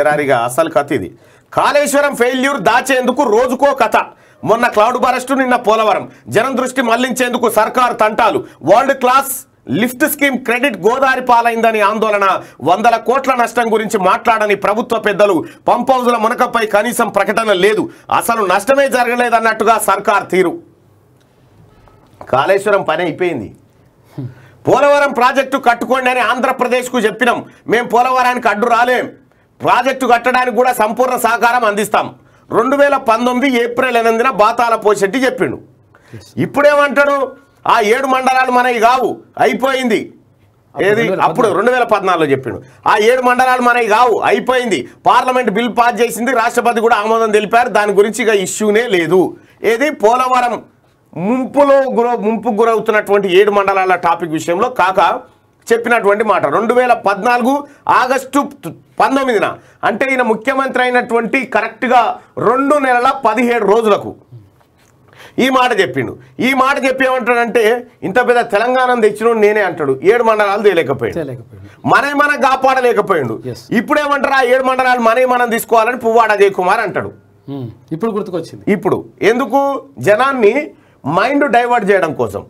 ఎరారిగా అసలు కథ ఇది కాళేశ్వరం ఫెయిల్యూర్ దాచేందుకు రోజుకో కథ మొన్న క్లౌడ్ బరస్టు నిన్న పోలవరం జనం దృష్టి మళ్లించేందుకు సర్కారు తంటాలు world class lift scheme credit Godavari పాలైందని ఆందోళన వందల కోట్ల నష్టం గురించి మాట్లాడని ప్రభుత్వ పెద్దలు పంప్ హౌజుల మునకపై కనీసం ప్రకటన లేదు అసలు నష్టమే జరగలేదన్నట్టుగా సర్కార్ తీరు కాళేశ్వరం పని అయిపోయింది పోలవరం ప్రాజెక్టు కట్టుకోండి అని ఆంధ్రప్రదేశ్కు చెప్పినాం మేము పోలవరానికి అడ్డు రాలేం ప్రాజెక్టు కట్టడానికి కూడా సంపూర్ణ సహకారం అందిస్తాం రెండు వేల పంతొమ్మిది ఏప్రిల్ ఎనిమిదిన బాతాల పోషెట్టి చెప్పిండు ఇప్పుడేమంటాడు ఆ ఏడు మండలాలు మనవి కావు అయిపోయింది ఏది అప్పుడు రెండు వేల పద్నాలుగులో చెప్పిండు ఆ ఏడు మండలాలు మనవి కావు అయిపోయింది పార్లమెంట్ బిల్ పాస్ చేసింది రాష్ట్రపతి కూడా ఆమోదం తెలిపారు దాని గురించి ఇక ఇష్యూనే లేదు ఏది పోలవరం ముంపులో గుర ముంపు గురవుతున్నటువంటి ఏడు మండలాల టాపిక్ విషయంలో కాక చెప్పినటువంటి మాట రెండు వేల పద్నాలుగు ఆగస్టు పంతొమ్మిదిన అంటే ఈయన ముఖ్యమంత్రి అయినటువంటి కరెక్ట్గా రెండు నెలల పదిహేడు రోజులకు ఈ మాట చెప్పిండు ఈ మాట చెప్పేమంటాడంటే ఇంత పెద్ద తెలంగాణ తెచ్చినోడు నేనే అంటాడు ఏడు మండలాలు తెలియకపోయాడు మనే మనం కాపాడలేకపోయాడు ఇప్పుడేమంటారు ఆ ఏడు మండలాలు మనే మనం తీసుకోవాలని పువ్వాడ అజయ్ కుమార్ అంటాడు ఇప్పుడు గుర్తుకొచ్చింది ఇప్పుడు ఎందుకు జనాన్ని మైండ్ డైవర్ట్ చేయడం కోసం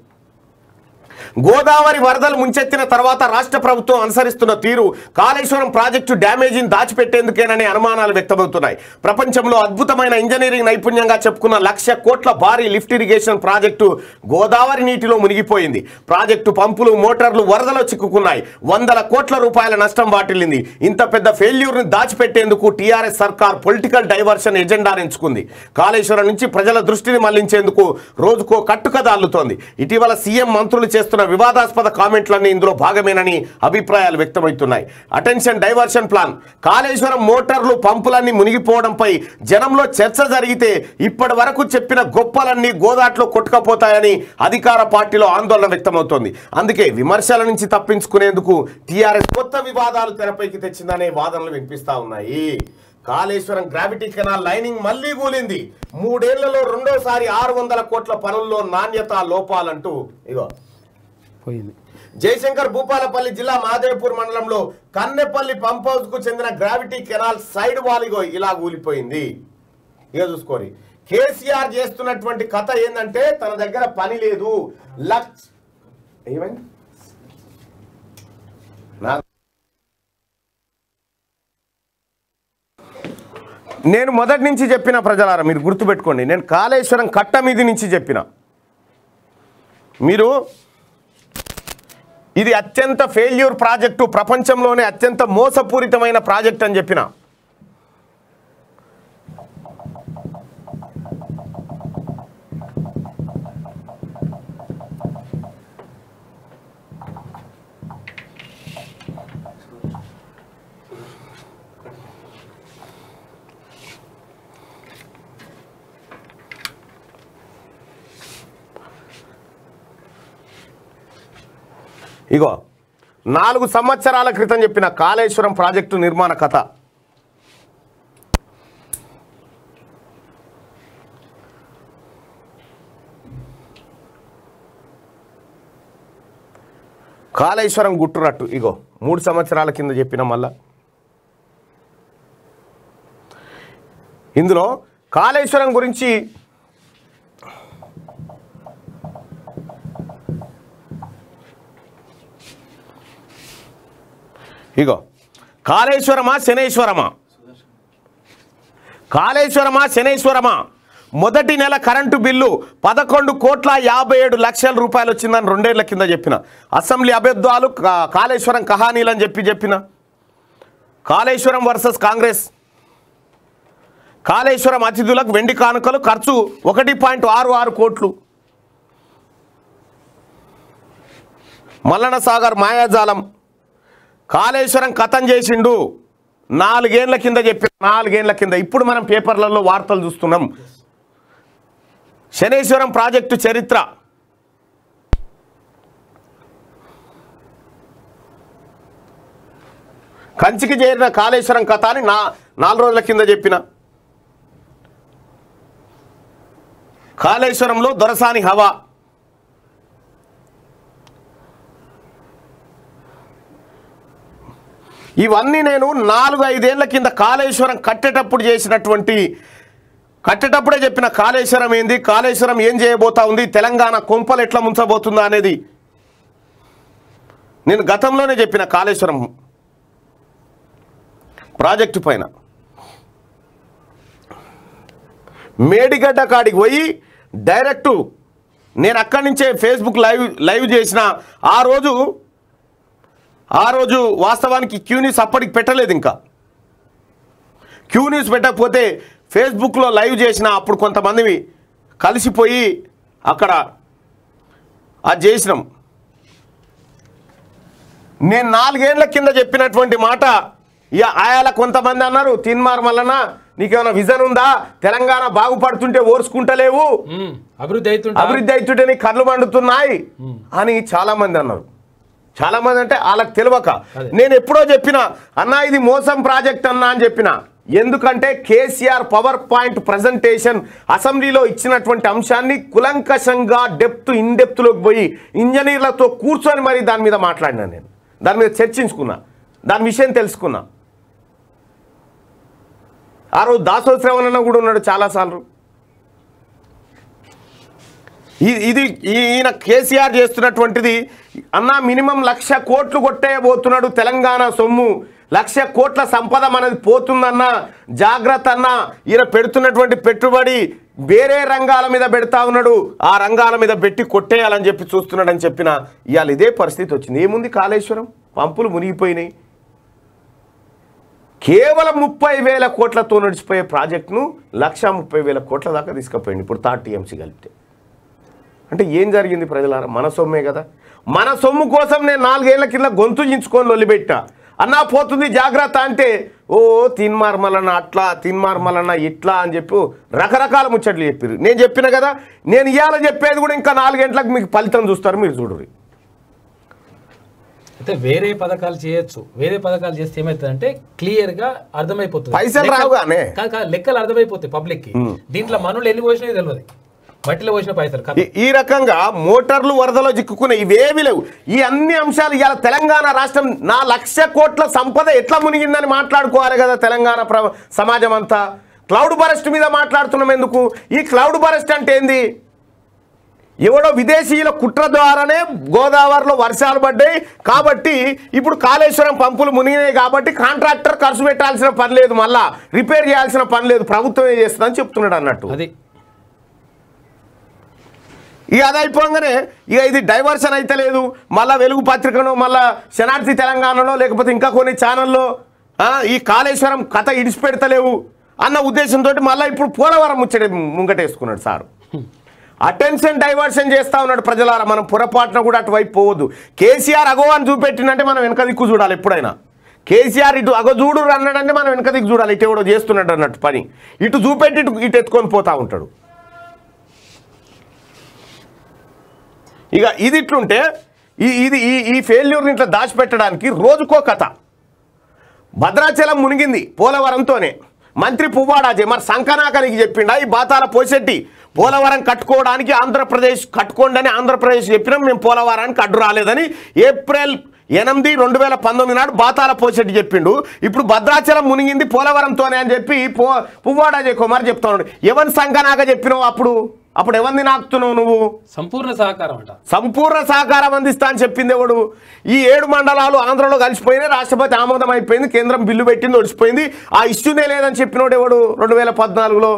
గోదావరి వరదలు ముంచెత్తిన తర్వాత రాష్ట్ర ప్రభుత్వం అనుసరిస్తున్న తీరు కాళేశ్వరం ప్రాజెక్టు డ్యామేజీని దాచిపెట్టేందుకేననే అనుమానాలు వ్యక్తమవుతున్నాయి ప్రపంచంలో అద్భుతమైన ఇంజనీరింగ్ నైపుణ్యంగా చెప్పుకున్న లక్ష కోట్ల భారీ లిఫ్ట్ ఇరిగేషన్ ప్రాజెక్టు గోదావరి నీటిలో మునిగిపోయింది ప్రాజెక్టు పంపులు మోటార్లు వరదలో చిక్కుకున్నాయి వందల కోట్ల రూపాయల నష్టం వాటిల్లింది ఇంత పెద్ద ఫెయిల్యూర్ని దాచిపెట్టేందుకు టీఆర్ఎస్ సర్కార్ పొలిటికల్ డైవర్షన్ ఎజెండా ఎంచుకుంది కాళేశ్వరం నుంచి ప్రజల దృష్టిని మళ్లించేందుకు రోజుకో కట్టుకదాల్లుతోంది ఇటీవల సీఎం మంత్రులు చేస్తున్న చేస్తున్న వివాదాస్పద కామెంట్లన్నీ ఇందులో భాగమేనని అభిప్రాయాలు వ్యక్తమవుతున్నాయి అటెన్షన్ డైవర్షన్ ప్లాన్ కాళేశ్వరం మోటార్లు పంపులన్నీ మునిగిపోవడంపై జనంలో చర్చ జరిగితే ఇప్పటి వరకు చెప్పిన గొప్పలన్నీ గోదాట్లో కొట్టుకపోతాయని అధికార పార్టీలో ఆందోళన వ్యక్తమవుతోంది అందుకే విమర్శల నుంచి తప్పించుకునేందుకు టీఆర్ఎస్ కొత్త వివాదాలు తెరపైకి తెచ్చిందనే వాదనలు వినిపిస్తా ఉన్నాయి కాళేశ్వరం గ్రావిటీ కెనాల్ లైనింగ్ మళ్లీ కూలింది మూడేళ్లలో రెండోసారి ఆరు వందల కోట్ల పనుల్లో నాణ్యత లోపాలంటూ ఇగో పోయింది జయశంకర్ భూపాలపల్లి జిల్లా మాదేవపూర్ మండలంలో కన్నెపల్లి పంప్ హౌస్ కు చెందిన గ్రావిటీ కెనాల్ సైడ్ వాలిగో ఇలా ఊలిపోయింది ఇక చూసుకోరి కేసీఆర్ చేస్తున్నటువంటి కథ ఏంటంటే తన దగ్గర పని లేదు లక్ష నేను మొదటి నుంచి చెప్పిన ప్రజలారా మీరు గుర్తుపెట్టుకోండి నేను కాళేశ్వరం కట్ట మీది నుంచి చెప్పిన మీరు ఇది అత్యంత ఫెయిల్యూర్ ప్రాజెక్టు ప్రపంచంలోనే అత్యంత మోసపూరితమైన ప్రాజెక్ట్ అని చెప్పిన ఇగో నాలుగు సంవత్సరాల క్రితం చెప్పిన కాళేశ్వరం ప్రాజెక్టు నిర్మాణ కథ కాళేశ్వరం గుట్టునట్టు ఇగో మూడు సంవత్సరాల కింద చెప్పిన మళ్ళా ఇందులో కాళేశ్వరం గురించి ఇగో కాళేశ్వరమా శనేశ్వరమా కాళేశ్వరమా శనేశ్వరమా మొదటి నెల కరెంటు బిల్లు పదకొండు కోట్ల యాభై ఏడు లక్షల రూపాయలు వచ్చిందని రెండేళ్ల కింద చెప్పిన అసెంబ్లీ అభ్యర్థాలు కాళేశ్వరం కహానీలని చెప్పి చెప్పిన కాళేశ్వరం వర్సెస్ కాంగ్రెస్ కాళేశ్వరం అతిథులకు వెండి కానుకలు ఖర్చు ఒకటి పాయింట్ ఆరు ఆరు కోట్లు మల్లన సాగర్ మాయాజాలం కాళేశ్వరం కథం చేసిండు నాలుగేళ్ల కింద చెప్పి నాలుగేళ్ల కింద ఇప్పుడు మనం పేపర్లలో వార్తలు చూస్తున్నాం శనేశ్వరం ప్రాజెక్టు చరిత్ర కంచికి చేరిన కాళేశ్వరం కథ అని నా నాలుగు రోజుల కింద చెప్పిన కాళేశ్వరంలో దొరసాని హవా ఇవన్నీ నేను నాలుగు ఐదేళ్ల కింద కాళేశ్వరం కట్టేటప్పుడు చేసినటువంటి కట్టేటప్పుడే చెప్పిన కాళేశ్వరం ఏంది కాళేశ్వరం ఏం చేయబోతా ఉంది తెలంగాణ కొంపలు ఎట్లా ముంచబోతుందా అనేది నేను గతంలోనే చెప్పిన కాళేశ్వరం ప్రాజెక్టు పైన మేడిగడ్డ కాడికి పోయి డైరెక్టు నేను అక్కడి నుంచే ఫేస్బుక్ లైవ్ లైవ్ చేసిన ఆ రోజు ఆ రోజు వాస్తవానికి క్యూ న్యూస్ అప్పటికి పెట్టలేదు ఇంకా క్యూ న్యూస్ పెట్టకపోతే ఫేస్బుక్లో లైవ్ చేసిన అప్పుడు కొంతమంది కలిసిపోయి అక్కడ అది చేసినాం నేను నాలుగేళ్ల కింద చెప్పినటువంటి మాట ఇక ఆయాల కొంతమంది అన్నారు తిన్మార్ వలన నీకేమైనా విజన్ ఉందా తెలంగాణ బాగుపడుతుంటే ఓర్చుకుంటలేవు అభివృద్ధి అభివృద్ధి అవుతుంటే నీ కళ్ళు మండుతున్నాయి అని చాలామంది అన్నారు చాలామంది అంటే వాళ్ళకి తెలియక నేను ఎప్పుడో చెప్పిన అన్నా ఇది మోసం ప్రాజెక్ట్ అన్నా అని చెప్పిన ఎందుకంటే కేసీఆర్ పవర్ పాయింట్ ప్రజెంటేషన్ అసెంబ్లీలో ఇచ్చినటువంటి అంశాన్ని కులంకషంగా డెప్త్ ఇన్ డెప్త్లోకి పోయి ఇంజనీర్లతో కూర్చొని మరి దాని మీద మాట్లాడినా నేను దాని మీద చర్చించుకున్నా దాని విషయం తెలుసుకున్నా ఆ రోజు దాసోశ్రవణ కూడా ఉన్నాడు చాలాసార్లు ఇది ఈయన కేసీఆర్ చేస్తున్నటువంటిది అన్న మినిమం లక్ష కోట్లు కొట్టేయబోతున్నాడు తెలంగాణ సొమ్ము లక్ష కోట్ల సంపద మనది పోతుందన్న జాగ్రత్త అన్న ఈయన పెడుతున్నటువంటి పెట్టుబడి వేరే రంగాల మీద పెడతా ఉన్నాడు ఆ రంగాల మీద పెట్టి కొట్టేయాలని చెప్పి చూస్తున్నాడని చెప్పిన ఇవాళ ఇదే పరిస్థితి వచ్చింది ఏముంది కాళేశ్వరం పంపులు మునిగిపోయినాయి కేవలం ముప్పై వేల కోట్లతో నడిచిపోయే ప్రాజెక్టును లక్ష ముప్పై వేల కోట్ల దాకా తీసుకుపోయింది ఇప్పుడు థర్డ్ టీఎంసీ కలిపితే అంటే ఏం జరిగింది ప్రజలారా మన సొమ్మే కదా మన సొమ్ము కోసం నేను నాలుగేళ్ల కింద గొంతు చించుకొని లొల్లిపెట్టా అన్నా పోతుంది జాగ్రత్త అంటే ఓ తిన్మార్మలన్న అట్లా తిన్మార్మలన్న ఇట్లా అని చెప్పి రకరకాల ముచ్చట్లు చెప్పారు నేను చెప్పిన కదా నేను ఇవాళ చెప్పేది కూడా ఇంకా నాలుగేంట్లకు మీకు ఫలితం చూస్తారు మీరు చూడరు అయితే వేరే పథకాలు చేయొచ్చు వేరే పథకాలు చేస్తే ఏమవుతుందంటే క్లియర్ గా అర్థమైపోతుంది పైసలు రావుగానే లెక్కలు అర్థమైపోతాయి పబ్లిక్ కి దీంట్లో మనులు ఎన్ని పోషన్ తెలియదు మట్టిలో పోసిన పైసలు ఈ రకంగా మోటార్లు వరదలో చిక్కుకునే ఇవేవి లేవు ఈ అన్ని అంశాలు ఇవాళ తెలంగాణ రాష్ట్రం నా లక్ష కోట్ల సంపద ఎట్లా మునిగిందని మాట్లాడుకోవాలి కదా తెలంగాణ సమాజం అంతా క్లౌడ్ బరస్ట్ మీద మాట్లాడుతున్నాం ఎందుకు ఈ క్లౌడ్ బరస్ట్ అంటే ఏంది ఎవడో విదేశీయుల కుట్ర ద్వారానే గోదావరిలో వర్షాలు పడ్డాయి కాబట్టి ఇప్పుడు కాళేశ్వరం పంపులు మునిగినాయి కాబట్టి కాంట్రాక్టర్ ఖర్చు పెట్టాల్సిన పని లేదు మళ్ళా రిపేర్ చేయాల్సిన పని లేదు ప్రభుత్వమే చేస్తుందని చెప్తున్నాడు అన్నట్టు అది ఇక అది అయిపోగానే ఇక ఇది డైవర్షన్ అయితే లేదు మళ్ళీ వెలుగు పత్రికను మళ్ళీ శనార్థి తెలంగాణలో లేకపోతే ఇంకా కొన్ని ఛానల్లో ఈ కాళేశ్వరం కథ ఇడిచిపెడతలేవు అన్న ఉద్దేశంతో మళ్ళీ ఇప్పుడు పోలవరం ముచ్చట ముంగటేసుకున్నాడు సారు అటెన్షన్ డైవర్షన్ చేస్తూ ఉన్నాడు ప్రజలారా మనం పొరపాటున కూడా అటువైపు పోవద్దు కేసీఆర్ అగోవాన్ చూపెట్టిందంటే మనం వెనక దిక్కు చూడాలి ఎప్పుడైనా కేసీఆర్ ఇటు అగో చూడు అన్నాడంటే మనం వెనక దిక్కు చూడాలి ఇటు ఎవడో చేస్తున్నాడు అన్నట్టు పని ఇటు చూపెట్టి ఇటు ఎత్తుకొని పోతూ ఉంటాడు ఇక ఇది ఇట్లుంటే ఇది ఈ ఈ ఫెయిల్యూర్ని ఇట్లా దాచిపెట్టడానికి రోజుకో కథ భద్రాచలం మునిగింది పోలవరంతోనే మంత్రి పువ్వాడాజే మరి సంకనాకనికి చెప్పిండా ఈ బాతాల పోసెట్టి పోలవరం కట్టుకోవడానికి ఆంధ్రప్రదేశ్ కట్టుకోండి అని ఆంధ్రప్రదేశ్ చెప్పినాం మేము పోలవరానికి అడ్డు రాలేదని ఏప్రిల్ ఎనిమిది రెండు వేల పంతొమ్మిది నాడు బాతాల పోసెట్టి చెప్పిండు ఇప్పుడు భద్రాచలం మునిగింది పోలవరంతోనే అని చెప్పి పువ్వాడాజే కుమార్ ఉన్నాడు ఎవరి సంకనాక చెప్పినావు అప్పుడు అప్పుడు ఎవరిని నాకుతున్నావు నువ్వు సంపూర్ణ సహకారం అంట సంపూర్ణ సహకారం అందిస్తా అని చెప్పింది ఎవడు ఈ ఏడు మండలాలు ఆంధ్రలో కలిసిపోయినా రాష్ట్రపతి ఆమోదం అయిపోయింది కేంద్రం బిల్లు పెట్టింది ఒడిచిపోయింది ఆ ఇష్యూనే లేదని చెప్పినోడు ఎవడు రెండు వేల పద్నాలుగులో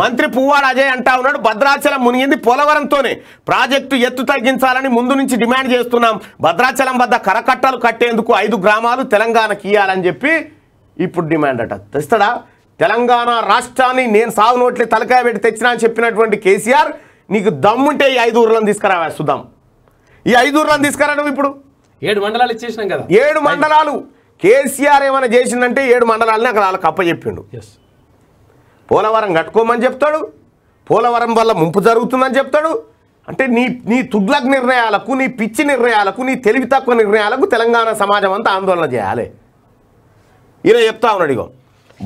మంత్రి పువ్వాడ అజయ్ అంటా ఉన్నాడు భద్రాచలం మునిగింది పోలవరంతోనే ప్రాజెక్టు ఎత్తు తగ్గించాలని ముందు నుంచి డిమాండ్ చేస్తున్నాం భద్రాచలం వద్ద కరకట్టలు కట్టేందుకు ఐదు గ్రామాలు తెలంగాణకి ఇవ్వాలని చెప్పి ఇప్పుడు డిమాండ్ అట తెస్తాడా తెలంగాణ రాష్ట్రాన్ని నేను సాగు నోట్లే తలకాయ పెట్టి తెచ్చినా అని చెప్పినటువంటి కేసీఆర్ నీకు దమ్ముంటే ఈ ఐదు ఊర్లను తీసుకురావా ఈ ఐదు ఊర్లను తీసుకురావడం ఇప్పుడు ఏడు మండలాలు ఇచ్చేసినాం కదా ఏడు మండలాలు కేసీఆర్ ఏమైనా చేసిందంటే ఏడు మండలాలని అక్కడ వాళ్ళకి అప్పచెప్పిండు పోలవరం కట్టుకోమని చెప్తాడు పోలవరం వల్ల ముంపు జరుగుతుందని చెప్తాడు అంటే నీ నీ తుగ్లక్ నిర్ణయాలకు నీ పిచ్చి నిర్ణయాలకు నీ తెలివి తక్కువ నిర్ణయాలకు తెలంగాణ సమాజం అంతా ఆందోళన చేయాలి ఇలా చెప్తా ఉన్నాడు ఇగో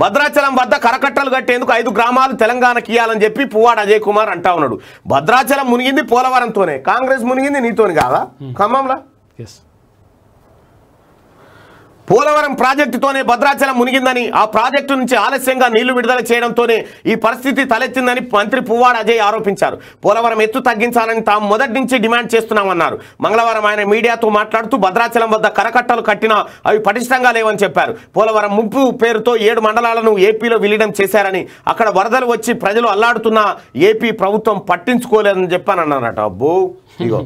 భద్రాచలం వద్ద కరకట్టలు కట్టేందుకు ఐదు గ్రామాలు తెలంగాణకి ఇవ్వాలని చెప్పి పువ్వాడ అజయ్ కుమార్ అంటా ఉన్నాడు భద్రాచలం మునిగింది పోలవరంతోనే కాంగ్రెస్ మునిగింది నీతోని కాదా ఖమ్మంలా ఎస్ పోలవరం ప్రాజెక్టుతోనే భద్రాచలం మునిగిందని ఆ ప్రాజెక్టు నుంచి ఆలస్యంగా నీళ్లు విడుదల చేయడంతోనే ఈ పరిస్థితి తలెత్తిందని మంత్రి పువ్వాడ అజయ్ ఆరోపించారు పోలవరం ఎత్తు తగ్గించాలని తాము మొదటి నుంచి డిమాండ్ చేస్తున్నామన్నారు మంగళవారం ఆయన మీడియాతో మాట్లాడుతూ భద్రాచలం వద్ద కరకట్టలు కట్టినా అవి పటిష్టంగా లేవని చెప్పారు పోలవరం ముప్పు పేరుతో ఏడు మండలాలను ఏపీలో విలీనం చేశారని అక్కడ వరదలు వచ్చి ప్రజలు అల్లాడుతున్నా ఏపీ ప్రభుత్వం పట్టించుకోలేదని చెప్పానన్నారట అబ్బో ఇగో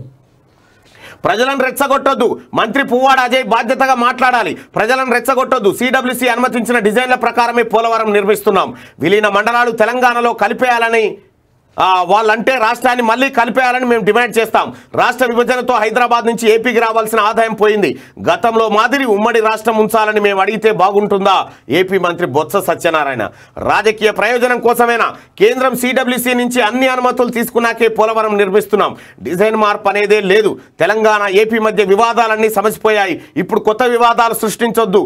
ప్రజలను రెచ్చగొట్టొద్దు మంత్రి పువ్వాడ అజయ్ బాధ్యతగా మాట్లాడాలి ప్రజలను రెచ్చగొట్టొద్దు సిడబ్ల్యూసీ అనుమతించిన డిజైన్ల ప్రకారమే పోలవరం నిర్మిస్తున్నాం విలీన మండలాలు తెలంగాణలో కలిపేయాలని వాళ్ళంటే రాష్ట్రాన్ని మళ్ళీ కలిపేయాలని మేము డిమాండ్ చేస్తాం రాష్ట్ర విభజనతో హైదరాబాద్ నుంచి ఏపీకి రావాల్సిన ఆదాయం పోయింది గతంలో మాదిరి ఉమ్మడి రాష్ట్రం ఉంచాలని మేము అడిగితే బాగుంటుందా ఏపీ మంత్రి బొత్స సత్యనారాయణ రాజకీయ ప్రయోజనం కోసమేనా కేంద్రం సిడబ్ల్యూసీ నుంచి అన్ని అనుమతులు తీసుకున్నాకే పోలవరం నిర్మిస్తున్నాం డిజైన్ మార్పు అనేదే లేదు తెలంగాణ ఏపీ మధ్య వివాదాలన్నీ సమసిపోయాయి ఇప్పుడు కొత్త వివాదాలు సృష్టించొద్దు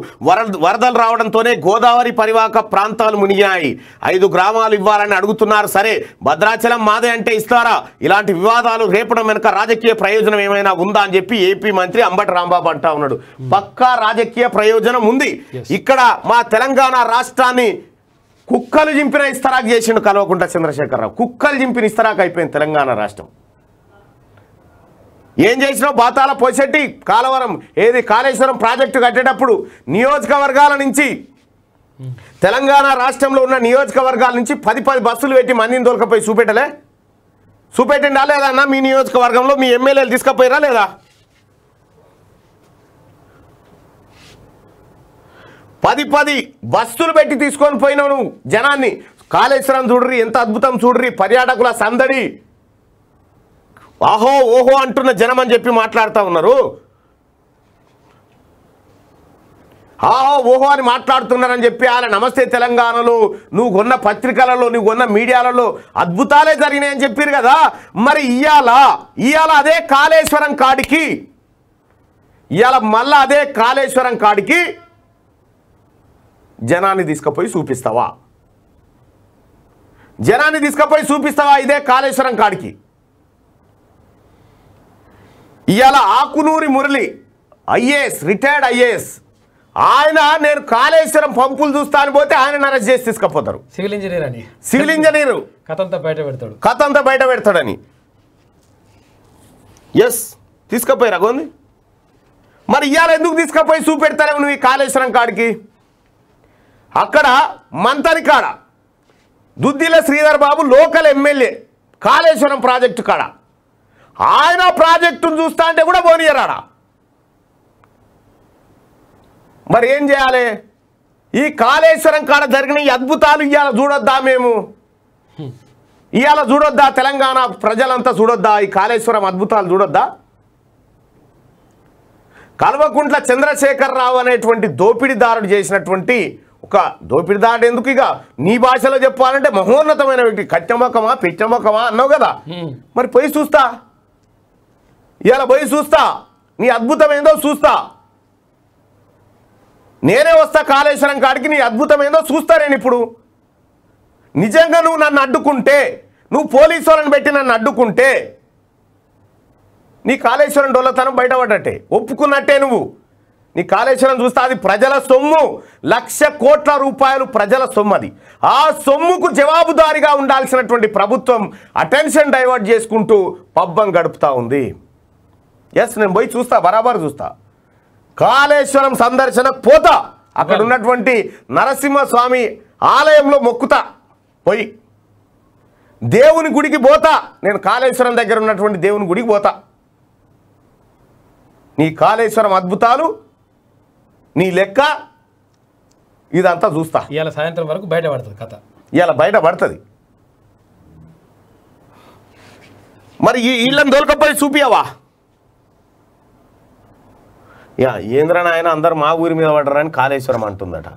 వరదలు రావడంతోనే గోదావరి పరివాహక ప్రాంతాలు మునిగాయి ఐదు గ్రామాలు ఇవ్వాలని అడుగుతున్నారు సరే భద్రాచలం అరుణాచలం మాదే అంటే ఇస్తారా ఇలాంటి వివాదాలు రేపడం వెనుక రాజకీయ ప్రయోజనం ఏమైనా ఉందా అని చెప్పి ఏపీ మంత్రి అంబటి రాంబాబు అంటా ఉన్నాడు పక్కా రాజకీయ ప్రయోజనం ఉంది ఇక్కడ మా తెలంగాణ రాష్ట్రాన్ని కుక్కలు చింపిన ఇస్తరాకు చేసిండు కలవకుంట చంద్రశేఖరరావు కుక్కలు చింపిన ఇస్తరాకు అయిపోయింది తెలంగాణ రాష్ట్రం ఏం చేసినావు బాతాల పోసెట్టి కాలవరం ఏది కాళేశ్వరం ప్రాజెక్టు కట్టేటప్పుడు నియోజకవర్గాల నుంచి తెలంగాణ రాష్ట్రంలో ఉన్న నియోజకవర్గాల నుంచి పది పది బస్సులు పెట్టి మందిని దొరకపోయి చూపెట్టలే చూపెట్టిండా లేదా అన్న మీ నియోజకవర్గంలో మీ ఎమ్మెల్యేలు తీసుకుపోయిరా లేదా పది పది బస్సులు పెట్టి తీసుకొని పోయినావు నువ్వు జనాన్ని కాళేశ్వరం చూడ్రి ఎంత అద్భుతం చూడ్రి పర్యాటకుల సందడి ఆహో ఓహో అంటున్న జనం అని చెప్పి మాట్లాడుతూ ఉన్నారు ఆహో ఓహో అని మాట్లాడుతున్నారని చెప్పి ఆయన నమస్తే తెలంగాణలో నువ్వు కొన్న పత్రికలలో నువ్వు కొన్న మీడియాలలో అద్భుతాలే జరిగినాయని చెప్పారు కదా మరి ఇయ్యాల ఇయ్యాల అదే కాళేశ్వరం కాడికి ఇవాళ మళ్ళా అదే కాళేశ్వరం కాడికి జనాన్ని తీసుకుపోయి చూపిస్తావా జనాన్ని తీసుకుపోయి చూపిస్తావా ఇదే కాళేశ్వరం కాడికి ఇవాళ Akunuri Murali IAS retired IAS ఆయన నేను కాళేశ్వరం పంపులు చూస్తాను పోతే ఆయన అరెస్ట్ చేసి తీసుకుపోతారు సివిల్ ఇంజనీర్ అని సివిల్ ఇంజనీర్ కథంతా బయట పెడతాడు కథంతా బయట పెడతాడని ఎస్ తీసుకపోయి రఘుంది మరి ఇవాళ ఎందుకు తీసుకుపోయి చూపెడతారే నువ్వు ఈ కాళేశ్వరం కాడికి అక్కడ మంతని కాడ Duddilla Sridhar Babu local MLA Kaleshwaram project కాడ ఆయన ప్రాజెక్టును చూస్తా అంటే కూడా పోనీయరాడా మరి ఏం చేయాలి ఈ కాళేశ్వరం కాడ జరిగిన ఈ అద్భుతాలు ఇవాళ చూడొద్దా మేము ఇవాళ చూడొద్దా తెలంగాణ ప్రజలంతా చూడొద్దా ఈ కాళేశ్వరం అద్భుతాలు చూడొద్దా కల్వకుంట్ల చంద్రశేఖరరావు అనేటువంటి దోపిడీదారుడు చేసినటువంటి ఒక దోపిడీదారుడు ఎందుకు ఇక నీ భాషలో చెప్పాలంటే మహోన్నతమైన వ్యక్తి కట్టమొక్కమా పెట్టమొక్కమా అన్నావు కదా మరి పోయి చూస్తా ఇవాళ పోయి చూస్తా నీ అద్భుతమేందో చూస్తా నేనే వస్తా కాళేశ్వరం కాడికి నీ అద్భుతమేందో చూస్తా నేను ఇప్పుడు నిజంగా నువ్వు నన్ను అడ్డుకుంటే నువ్వు పోలీసు వాళ్ళని పెట్టి నన్ను అడ్డుకుంటే నీ కాళేశ్వరం డొల్లతనం బయటపడ్డట్టే ఒప్పుకున్నట్టే నువ్వు నీ కాళేశ్వరం చూస్తే అది ప్రజల సొమ్ము లక్ష కోట్ల రూపాయలు ప్రజల సొమ్ము అది ఆ సొమ్ముకు జవాబుదారిగా ఉండాల్సినటువంటి ప్రభుత్వం అటెన్షన్ డైవర్ట్ చేసుకుంటూ పబ్బం గడుపుతూ ఉంది ఎస్ నేను పోయి చూస్తా బరాబర్ చూస్తా కాళేశ్వరం సందర్శన పోతా అక్కడ ఉన్నటువంటి నరసింహస్వామి ఆలయంలో మొక్కుతా పోయి దేవుని గుడికి పోతా నేను కాళేశ్వరం దగ్గర ఉన్నటువంటి దేవుని గుడికి పోతా నీ కాళేశ్వరం అద్భుతాలు నీ లెక్క ఇదంతా చూస్తా ఇలా సాయంత్రం వరకు బయటపడుతుంది కథ ఇవాళ బయటపడుతుంది మరి ఈ ఇళ్ళని దొరకపోయి చూపియవా యా ఏంద్రా నాయన అందరు మా ఊరి మీద పడరని కాళేశ్వరం అంటుందట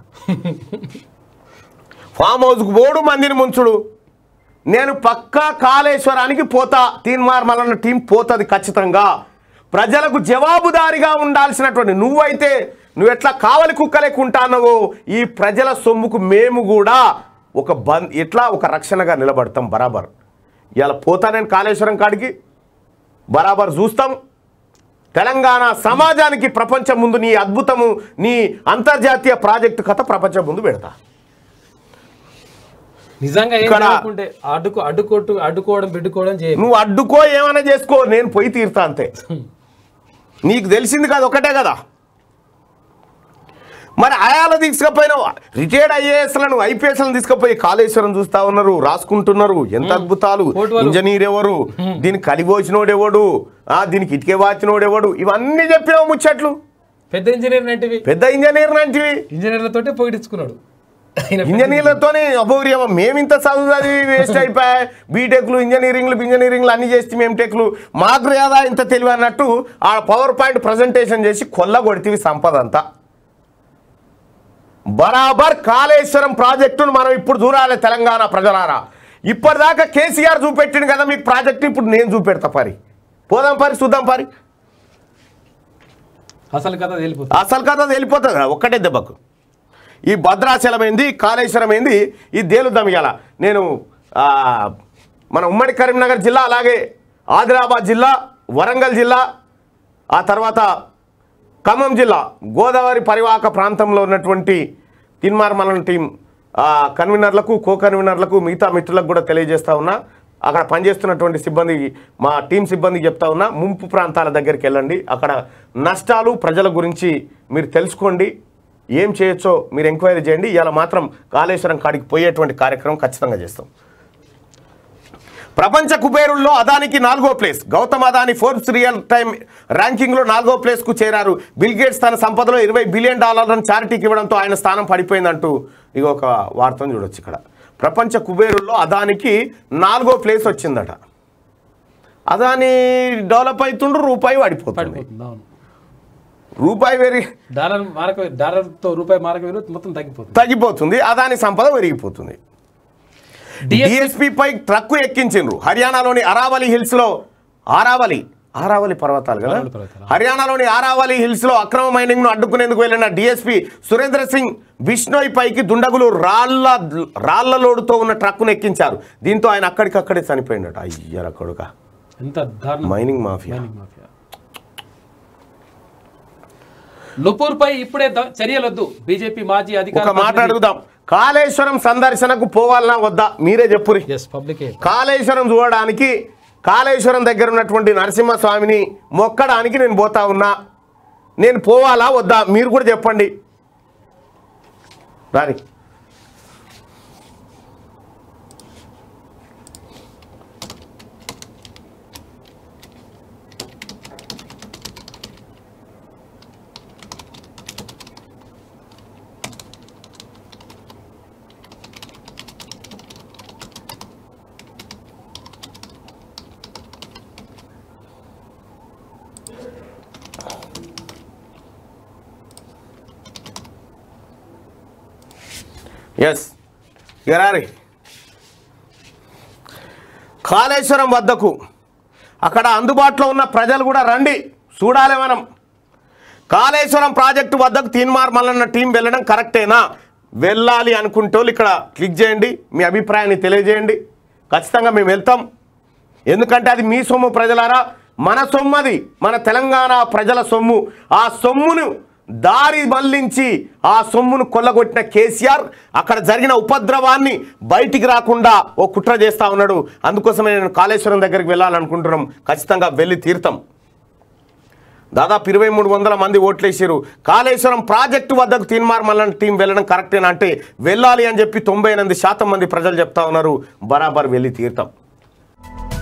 ఫామ్ హౌస్కు పోడు మందిని ముంచుడు నేను పక్కా కాళేశ్వరానికి పోతా తీన్మార్ మలన్న టీం పోతుంది ఖచ్చితంగా ప్రజలకు జవాబుదారిగా ఉండాల్సినటువంటి నువ్వైతే నువ్వు ఎట్లా కావలి కుక్కలేకుంటానవో ఈ ప్రజల సొమ్ముకు మేము కూడా ఒక బంద్ ఎట్లా ఒక రక్షణగా నిలబడతాం బరాబర్ ఇలా పోతా నేను కాళేశ్వరం కాడికి బరాబర్ చూస్తాం తెలంగాణ సమాజానికి ప్రపంచం ముందు నీ అద్భుతము నీ అంతర్జాతీయ ప్రాజెక్టు కథ ప్రపంచం ముందు పెడతా నిజంగా అడ్డుకోట్టు అడ్డుకోవడం నువ్వు అడ్డుకో ఏమైనా చేసుకో నేను పోయి తీరుతా అంతే నీకు తెలిసింది కాదు ఒకటే కదా మరి ఆయాలు తీసుకుపోయిన రిటైర్డ్ ఐఏఎస్లను ఐపీఎస్లను తీసుకుపోయి కాళేశ్వరం చూస్తా ఉన్నారు రాసుకుంటున్నారు ఎంత అద్భుతాలు ఇంజనీర్ ఎవరు దీన్ని కలిగోచినోడు ఎవడు దీనికి ఇటుకే వాచినోడు ఎవడు ఇవన్నీ చెప్పినావు ముచ్చట్లు పెద్ద ఇంజనీర్ లాంటివి పెద్ద ఇంజనీర్ లాంటివి ఇంజనీర్లతో పోగొట్టుకున్నాడు ఇంజనీర్లతోనే అపౌర్యమా మేము ఇంత చదువు అది వేస్ట్ అయిపోయా బీటెక్లు ఇంజనీరింగ్లు ఇంజనీరింగ్లు అన్ని చేస్తే మేము టెక్లు మాకు ఇంత తెలివి అన్నట్టు ఆ పవర్ పాయింట్ ప్రజెంటేషన్ చేసి కొల్ల కొడితే సంపద అంతా బరాబర్ కాళేశ్వరం ప్రాజెక్టును మనం ఇప్పుడు చూడాలి తెలంగాణ ప్రజలారా ఇప్పటిదాకా కేసీఆర్ చూపెట్టింది కదా మీకు ప్రాజెక్టు ఇప్పుడు నేను చూపెడతా పరి పోదాం పరి చూద్దాం పరి అసలు కథ తెలిపోతుంది అసలు కథ తెలిపోతుంది ఒక్కటే దెబ్బకు ఈ భద్రాచలం ఏంది కాళేశ్వరం ఏంది ఈ దేలుద్దాం ఇవాళ నేను మన ఉమ్మడి కరీంనగర్ జిల్లా అలాగే ఆదిలాబాద్ జిల్లా వరంగల్ జిల్లా ఆ తర్వాత ఖమ్మం జిల్లా గోదావరి పరివాహక ప్రాంతంలో ఉన్నటువంటి తిన్మార్ మలన్ టీం కన్వీనర్లకు కో కన్వీనర్లకు మిగతా మిత్రులకు కూడా తెలియజేస్తా ఉన్నా అక్కడ పనిచేస్తున్నటువంటి సిబ్బంది మా టీం సిబ్బంది చెప్తా ఉన్నా ముంపు ప్రాంతాల దగ్గరికి వెళ్ళండి అక్కడ నష్టాలు ప్రజల గురించి మీరు తెలుసుకోండి ఏం చేయొచ్చో మీరు ఎంక్వైరీ చేయండి ఇలా మాత్రం కాళేశ్వరం కాడికి పోయేటువంటి కార్యక్రమం ఖచ్చితంగా చేస్తాం ప్రపంచ కుబేరుల్లో అదానికి నాలుగో place Gautam Adani Forbes real time ర్యాంకింగ్లో నాలుగో ప్లేస్కు చేరారు బిల్ గేట్స్ తన సంపదలో ఇరవై బిలియన్ డాలర్లను చారిటీకి ఇవ్వడంతో ఆయన స్థానం పడిపోయిందంటూ ఇది ఒక వార్తను చూడొచ్చు ఇక్కడ ప్రపంచ కుబేరుల్లో అదానికి నాలుగో ప్లేస్ వచ్చిందట అదాని డెవలప్ అవుతుండ్రు రూపాయి పడిపోతుంది రూపాయి వెరి డాలర్ మారక డాలర్తో రూపాయి మారక మొత్తం తగ్గిపోతుంది తగ్గిపోతుంది అదాని సంపద పెరిగిపోతుంది పై ట్రక్కు ఎక్కించిండ్రు హర్యానాలోని అరావలి హిల్స్ లో ఆరావలి ఆరావలి పర్వతాలు కదా హర్యానాలోని ఆరావలి లో అక్రమ మైనింగ్ ను అడ్డుకునేందుకు వెళ్లిన డిఎస్పీ సురేంద్ర సింగ్ బిష్ణోయ్ పైకి దుండగులు రాళ్ల రాళ్ల లోడుతో ఉన్న ను ఎక్కించారు దీంతో ఆయన అక్కడికక్కడే చనిపోయినట్టు అయ్యారు అక్కడుగా మైనింగ్ మాఫియా పై ఇప్పుడే చర్యలొద్దు బీజేపీ మాజీ అధికారి మాట్లాడుదాం కాళేశ్వరం సందర్శనకు పోవాలన్నా వద్దా మీరే చెప్పు కాళేశ్వరం చూడడానికి కాళేశ్వరం దగ్గర ఉన్నటువంటి నరసింహస్వామిని మొక్కడానికి నేను పోతా ఉన్నా నేను పోవాలా వద్దా మీరు కూడా చెప్పండి రాని ఎస్ ఎరారి కాళేశ్వరం వద్దకు అక్కడ అందుబాటులో ఉన్న ప్రజలు కూడా రండి చూడాలి మనం కాళేశ్వరం ప్రాజెక్టు వద్దకు తీన్మార్ మల్లన్న టీం వెళ్ళడం కరెక్టేనా వెళ్ళాలి అనుకుంటోళ్ళు ఇక్కడ క్లిక్ చేయండి మీ అభిప్రాయాన్ని తెలియజేయండి ఖచ్చితంగా మేము వెళ్తాం ఎందుకంటే అది మీ సొమ్ము ప్రజలారా మన సొమ్ము అది మన తెలంగాణ ప్రజల సొమ్ము ఆ సొమ్మును దారి మళ్లించి ఆ సొమ్మును కొల్లగొట్టిన కేసీఆర్ అక్కడ జరిగిన ఉపద్రవాన్ని బయటికి రాకుండా ఓ కుట్ర చేస్తూ ఉన్నాడు అందుకోసమే నేను కాళేశ్వరం దగ్గరికి వెళ్ళాలనుకుంటున్నాం ఖచ్చితంగా వెళ్ళి తీర్థం దాదాపు ఇరవై మూడు వందల మంది ఓట్లేసారు కాళేశ్వరం ప్రాజెక్టు వద్దకు తీన్మార్ మల్లన్న టీం వెళ్ళడం కరెక్టేనా అంటే వెళ్ళాలి అని చెప్పి తొంభై శాతం మంది ప్రజలు చెప్తా ఉన్నారు బరాబర్ వెళ్ళి తీర్థం